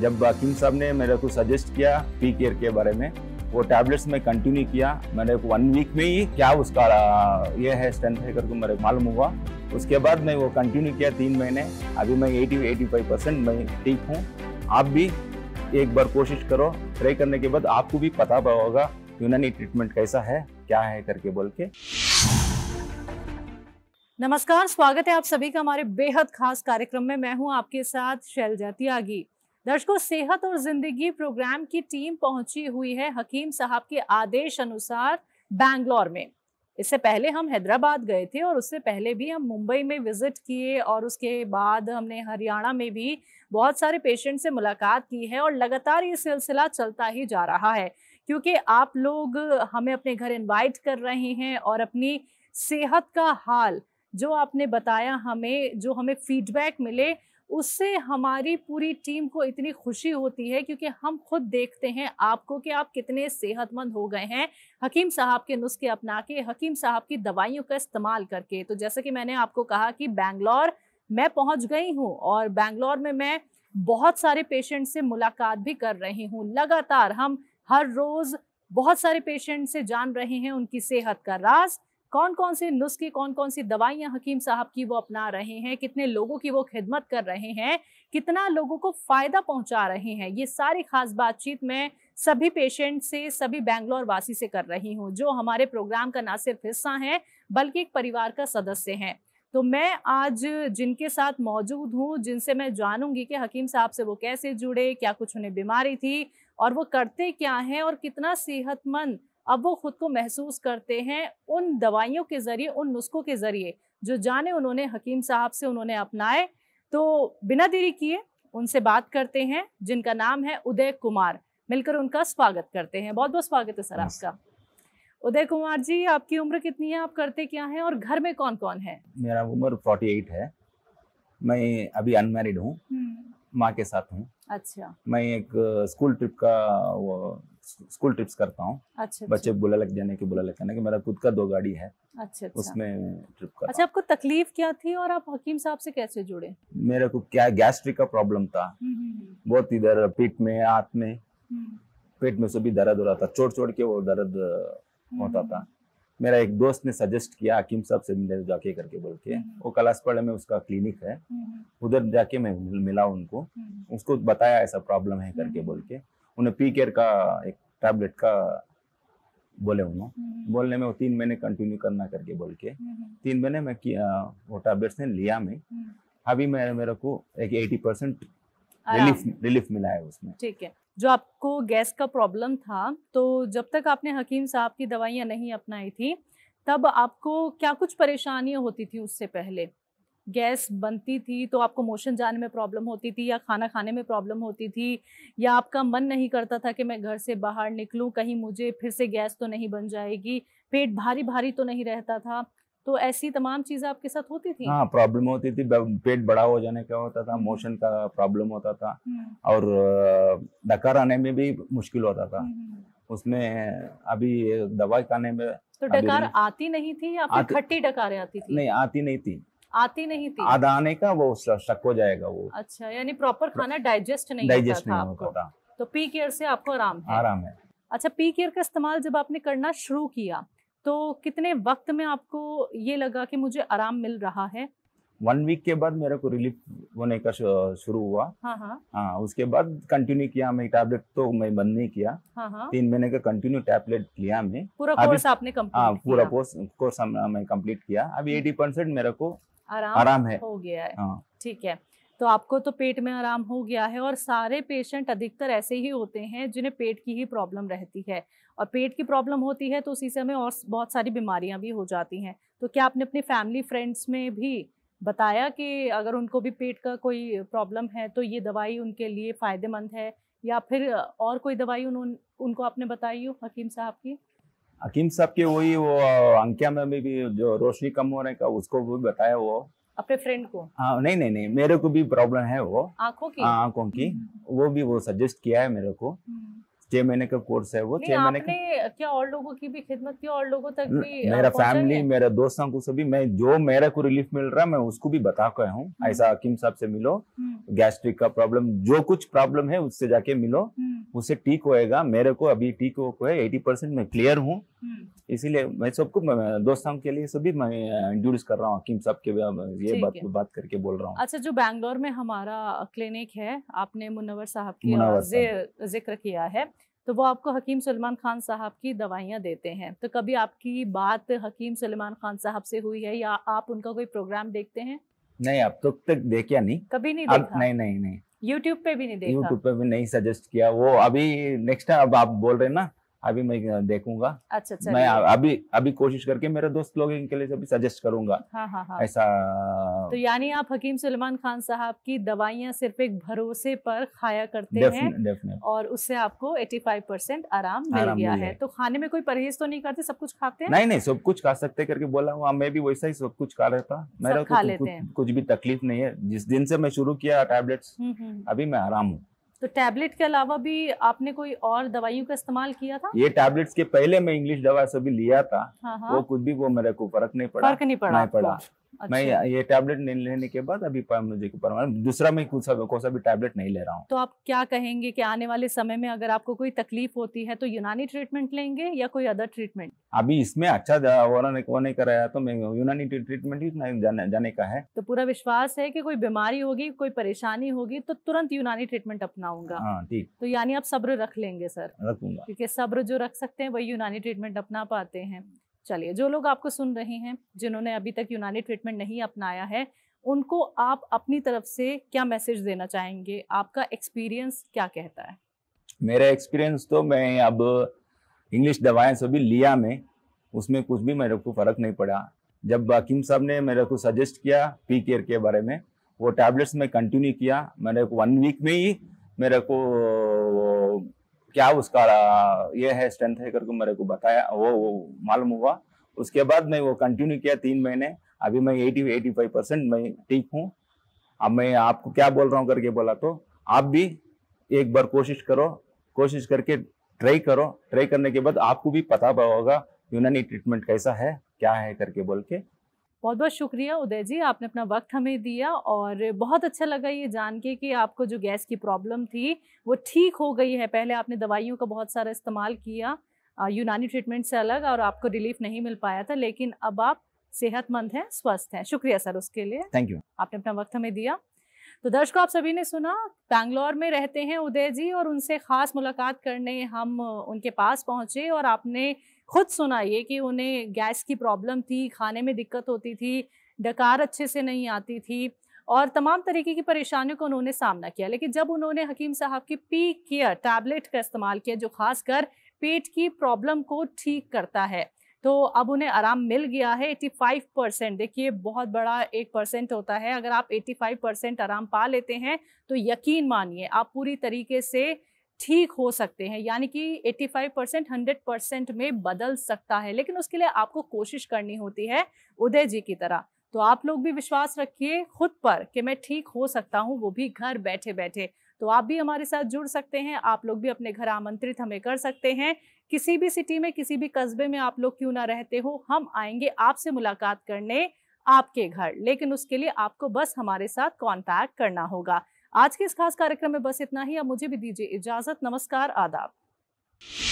जब वकील साहब ने मेरे को सजेस्ट किया पी केयर के बारे में वो टैबलेट्स में कंटिन्यू किया मैंने वन वीक में ही क्या उसका ये है स्ट्रेंथ है करके मेरे मालूम हुआ उसके बाद मैं वो कंटिन्यू किया तीन महीने अभी मैं 80 85 परसेंट मैं ठीक हूँ आप भी एक बार कोशिश करो ट्राई करने के बाद आपको भी पता होगा यूनानी ट्रीटमेंट कैसा है क्या है करके बोल के नमस्कार स्वागत है आप सभी का हमारे बेहद खास कार्यक्रम में मैं हूं आपके साथ शैलजा त्यागी दर्शकों सेहत और जिंदगी प्रोग्राम की टीम पहुंची हुई है हकीम साहब के आदेश अनुसार बैंगलोर में इससे पहले हम हैदराबाद गए थे और उससे पहले भी हम मुंबई में विजिट किए और उसके बाद हमने हरियाणा में भी बहुत सारे पेशेंट से मुलाकात की है और लगातार ये सिलसिला चलता ही जा रहा है क्योंकि आप लोग हमें अपने घर इनवाइट कर रहे हैं और अपनी सेहत का हाल जो आपने बताया हमें जो हमें फीडबैक मिले उससे हमारी पूरी टीम को इतनी खुशी होती है क्योंकि हम खुद देखते हैं आपको कि आप कितने सेहतमंद हो गए हैं हकीम साहब के नुस्खे अपना के हकीम साहब की दवाइयों का इस्तेमाल करके तो जैसे कि मैंने आपको कहा कि बैंगलोर मैं पहुंच गई हूं और बैंगलोर में मैं बहुत सारे पेशेंट से मुलाकात भी कर रही हूँ लगातार हम हर रोज़ बहुत सारे पेशेंट से जान रहे हैं उनकी सेहत का राज कौन कौन से नुस्खे कौन कौन सी दवाइयाँ हकीम साहब की वो अपना रहे हैं कितने लोगों की वो खिदमत कर रहे हैं कितना लोगों को फ़ायदा पहुँचा रहे हैं ये सारी ख़ास बातचीत मैं सभी पेशेंट से सभी बैंगलोर वासी से कर रही हूँ जो हमारे प्रोग्राम का ना सिर्फ हिस्सा हैं बल्कि एक परिवार का सदस्य हैं तो मैं आज जिनके साथ मौजूद हूँ जिनसे मैं जानूंगी कि हकीम साहब से वो कैसे जुड़े क्या कुछ उन्हें बीमारी थी और वो करते क्या हैं और कितना सेहतमंद अब वो खुद को महसूस करते हैं उन दवाइयों के ज़रिए उन नुस्खों के ज़रिए जो जाने उन्होंने हकीम साहब से उन्होंने अपनाए तो बिना देरी किए उनसे बात करते हैं जिनका नाम है उदय कुमार मिलकर उनका स्वागत करते हैं बहुत बहुत स्वागत है सर आपका उदय कुमार जी आपकी उम्र कितनी है आप करते क्या हैं और घर में कौन कौन है मेरा उम्र 48 है मैं अभी अनमेरिड हूँ हम्म। माँ के साथ हूँ अच्छा मैं एक स्कूल ट्रिप का वो स्कूल ट्रिप्स करता हूँ अच्छा, अच्छा। बच्चे अच्छा। बुला लग जाने के बुला लग जाने के मेरा खुद का दो गाड़ी है अच्छा, अच्छा। उसमें ट्रिप कर अच्छा आपको तकलीफ क्या थी और आप हकीम साहब से कैसे जुड़े मेरे को क्या गैस्ट्रिक का प्रॉब्लम था हम्म, हम्म, हम्म। बहुत इधर पेट में हाथ में पेट में से भी दर्द हो रहा था चोट चोट के वो दर्द होता था मेरा एक दोस्त ने सजेस्ट किया हकीम साहब से मिले जाके करके बोल के हम्म। वो पड़े में उसका क्लिनिक है हम्म। उधर जाके मैं मिला उनको हम्म। उसको बताया ऐसा प्रॉब्लम है करके बोल के उन्हें पी केयर का एक टैबलेट का बोले उन्होंने बोलने में वो तीन महीने कंटिन्यू करना करके बोल के तीन महीने में वो टैबलेट्स ने लिया मैं अभी मैं मेरे को एक एटी परसेंट रिलीफ रिलीफ मिला है उसमें ठीक है जो आपको गैस का प्रॉब्लम था तो जब तक आपने हकीम साहब की दवाइयाँ नहीं अपनाई थी तब आपको क्या कुछ परेशानियाँ होती थी उससे पहले गैस बनती थी तो आपको मोशन जाने में प्रॉब्लम होती थी या खाना खाने में प्रॉब्लम होती थी या आपका मन नहीं करता था कि मैं घर से बाहर निकलूं कहीं मुझे फिर से गैस तो नहीं बन जाएगी पेट भारी भारी तो नहीं रहता था तो ऐसी तमाम चीजें आपके साथ होती थी हाँ प्रॉब्लम होती थी पेट बड़ा हो जाने का होता था मोशन हम्म। का प्रॉब्लम होता था हम्म। और डकार आने में भी मुश्किल होता था हम्म, उसमें अभी दवा खाने में तो डकार आती नहीं थी या फिर खट्टी डकारें आती थी नहीं आती नहीं थी आती नहीं थी आधा आने का वो शक हो जाएगा वो अच्छा यानी प्रॉपर खाना डाइजेस्ट नहीं डाइजेस्ट नहीं होता था तो पी केयर से आपको आराम है आराम है अच्छा पी केयर का इस्तेमाल जब आपने करना शुरू किया तो कितने वक्त में आपको ये लगा कि मुझे आराम मिल रहा है वन वीक के बाद मेरे को रिलीफ होने का शुरू हुआ हाँ हाँ आ, हाँ, उसके बाद कंटिन्यू किया मैं टैबलेट तो मैं बंद नहीं किया हाँ हाँ तीन महीने का कंटिन्यू टैबलेट लिया मैं पूरा कोर्स आपने आ, हाँ, पूरा कोर्स कोर्स मैं कंप्लीट किया अभी एटी हम्म। परसेंट मेरे को आराम, आराम है हो गया है हाँ। ठीक है तो आपको तो पेट में आराम हो गया है और सारे पेशेंट अधिकतर ऐसे ही होते हैं जिन्हें पेट की ही प्रॉब्लम रहती है और पेट की प्रॉब्लम होती है तो उसी से हमें और बहुत सारी बीमारियां भी हो जाती हैं तो क्या आपने अपने फैमिली फ्रेंड्स में भी बताया कि अगर उनको भी पेट का कोई प्रॉब्लम है तो ये दवाई उनके लिए फ़ायदेमंद है या फिर और कोई दवाई उन्होंने उनको आपने बताई हो हकीम साहब की हकीम साहब के वही वो अंकिया में भी जो रोशनी कम होने का उसको भी बताया वो अपने फ्रेंड को आ, हाँ, नहीं नहीं नहीं मेरे को भी प्रॉब्लम है वो आँखों की हाँ, आँखों की हम्म। वो भी वो सजेस्ट किया है मेरे को हम्म। छह महीने का कोर्स है वो छह महीने का क्या और लोगों की भी खिदमत की और लोगों तक भी मेरा फैमिली मेरे दोस्तों को सभी मैं जो मेरे को रिलीफ मिल रहा है मैं उसको भी बता कर हूँ हम्म। ऐसा हकीम साहब से मिलो गैस्ट्रिक हम्म। का प्रॉब्लम जो कुछ प्रॉब्लम है उससे जाके मिलो हम्म। मुझसे ठीक होएगा मेरे को अभी ठीक हो को एटी परसेंट मैं क्लियर हूँ हम्म। इसीलिए मैं सबको दोस्तों के लिए सभी मैं इंट्रोड्यूस कर रहा हूँ हकीम साहब के ये बात बात करके बोल रहा हूँ अच्छा जो बैंगलोर में हमारा क्लिनिक है आपने मुनवर साहब की जिक्र किया है तो वो आपको हकीम सलमान खान साहब की दवाइयाँ देते हैं तो कभी आपकी बात हकीम सलमान खान साहब से हुई है या आप उनका कोई प्रोग्राम देखते हैं नहीं अब तक तो तक देखिया नहीं कभी नहीं देखा? नहीं नहीं नहीं यूट्यूब पे भी नहीं देखा यूट्यूब पे भी नहीं सजेस्ट किया वो अभी नेक्स्ट टाइम अब आप बोल रहे हैं ना अभी मैं देखूंगा अच्छा अच्छा मैं अभी अभी कोशिश करके मेरे दोस्त लोग इनके लिए अभी सजेस्ट करूंगा हाँ हाँ हाँ ऐसा तो यानी आप हकीम सलमान खान साहब की दवाइयाँ सिर्फ एक भरोसे पर खाया करते हैं देफने। और उससे आपको 85 परसेंट आराम मिल आराम गया है तो खाने में कोई परहेज तो नहीं करते सब कुछ खाते हैं नहीं नहीं सब कुछ खा सकते करके बोला हूँ मैं भी वैसा ही सब कुछ खा रहा था मेरा तो कुछ भी तकलीफ नहीं है जिस दिन से मैं शुरू किया टेबलेट हम्म, हम्म। अभी मैं आराम हूँ तो टैबलेट के अलावा भी आपने कोई और दवाइयों का इस्तेमाल किया था ये टैबलेट्स के पहले मैं इंग्लिश दवा सभी लिया था हाँ हा। वो कुछ भी वो मेरे को फर्क नहीं पड़ा फर्क नहीं पड़ा, नहीं पड़ा। मैं अच्छा। ये टैबलेट नहीं लेने के बाद अभी मुझे दूसरा मैं कुछ कौन सा भी टैबलेट नहीं ले रहा हूँ तो आप क्या कहेंगे कि आने वाले समय में अगर आपको कोई तकलीफ होती है तो यूनानी ट्रीटमेंट लेंगे या कोई अदर ट्रीटमेंट अभी इसमें अच्छा वो नहीं कराया तो मैं यूनानी ट्रीटमेंट ही जाने, जाने का है तो पूरा विश्वास है की कोई बीमारी होगी कोई परेशानी होगी तो तुरंत यूनानी ट्रीटमेंट अपनाऊंगा हाँ, ठीक तो यानी आप सब्र रख लेंगे सर रखूंगा क्योंकि सब्र जो रख सकते हैं वही यूनानी ट्रीटमेंट अपना पाते हैं चलिए जो लोग आपको सुन रहे हैं जिन्होंने अभी तक यूनानी ट्रीटमेंट नहीं अपनाया है उनको आप अपनी तरफ से क्या मैसेज देना चाहेंगे आपका एक्सपीरियंस क्या कहता है मेरा एक्सपीरियंस तो मैं अब इंग्लिश दवाएं सभी लिया मैं उसमें कुछ भी मेरे को फर्क नहीं पड़ा जब वकीम साहब ने मेरे को सजेस्ट किया पी केयर के बारे में वो टैबलेट्स में कंटिन्यू किया मेरे को वन वीक में ही मेरे को क्या उसका ये है स्ट्रेंथ है करके मेरे को बताया वो वो मालूम हुआ उसके बाद मैं वो कंटिन्यू किया तीन महीने अभी मैं एटी एटी फाइव परसेंट मैं ठीक हूँ अब मैं आपको क्या बोल रहा हूँ करके बोला तो आप भी एक बार कोशिश करो कोशिश करके ट्राई करो ट्राई करने के बाद आपको भी पता होगा यूनानी ट्रीटमेंट कैसा है क्या है करके बोल के बहुत बहुत शुक्रिया उदय जी आपने अपना वक्त हमें दिया और बहुत अच्छा लगा ये जान के कि आपको जो गैस की प्रॉब्लम थी वो ठीक हो गई है पहले आपने दवाइयों का बहुत सारा इस्तेमाल किया यूनानी ट्रीटमेंट से अलग और आपको रिलीफ नहीं मिल पाया था लेकिन अब आप सेहतमंद हैं स्वस्थ हैं शुक्रिया सर उसके लिए थैंक यू आपने अपना वक्त हमें दिया तो दर्शकों आप सभी ने सुना बैंगलोर में रहते हैं उदय जी और उनसे ख़ास मुलाकात करने हम उनके पास पहुँचे और आपने खुद सुना ये कि उन्हें गैस की प्रॉब्लम थी खाने में दिक्कत होती थी डकार अच्छे से नहीं आती थी और तमाम तरीके की परेशानियों का उन्होंने सामना किया लेकिन जब उन्होंने हकीम साहब की पी केयर टैबलेट का इस्तेमाल किया जो खासकर पेट की प्रॉब्लम को ठीक करता है तो अब उन्हें आराम मिल गया है 85 परसेंट देखिए बहुत बड़ा एक परसेंट होता है अगर आप 85 परसेंट आराम पा लेते हैं तो यकीन मानिए आप पूरी तरीके से ठीक हो सकते हैं यानी कि 85 परसेंट हंड्रेड परसेंट में बदल सकता है लेकिन उसके लिए आपको कोशिश करनी होती है उदय जी की तरह तो आप लोग भी विश्वास रखिए खुद पर कि मैं ठीक हो सकता हूँ वो भी घर बैठे बैठे तो आप भी हमारे साथ जुड़ सकते हैं आप लोग भी अपने घर आमंत्रित हमें कर सकते हैं किसी भी सिटी में किसी भी कस्बे में आप लोग क्यों ना रहते हो हम आएंगे आपसे मुलाकात करने आपके घर लेकिन उसके लिए आपको बस हमारे साथ कॉन्टैक्ट करना होगा आज के इस खास कार्यक्रम में बस इतना ही अब मुझे भी दीजिए इजाजत नमस्कार आदाब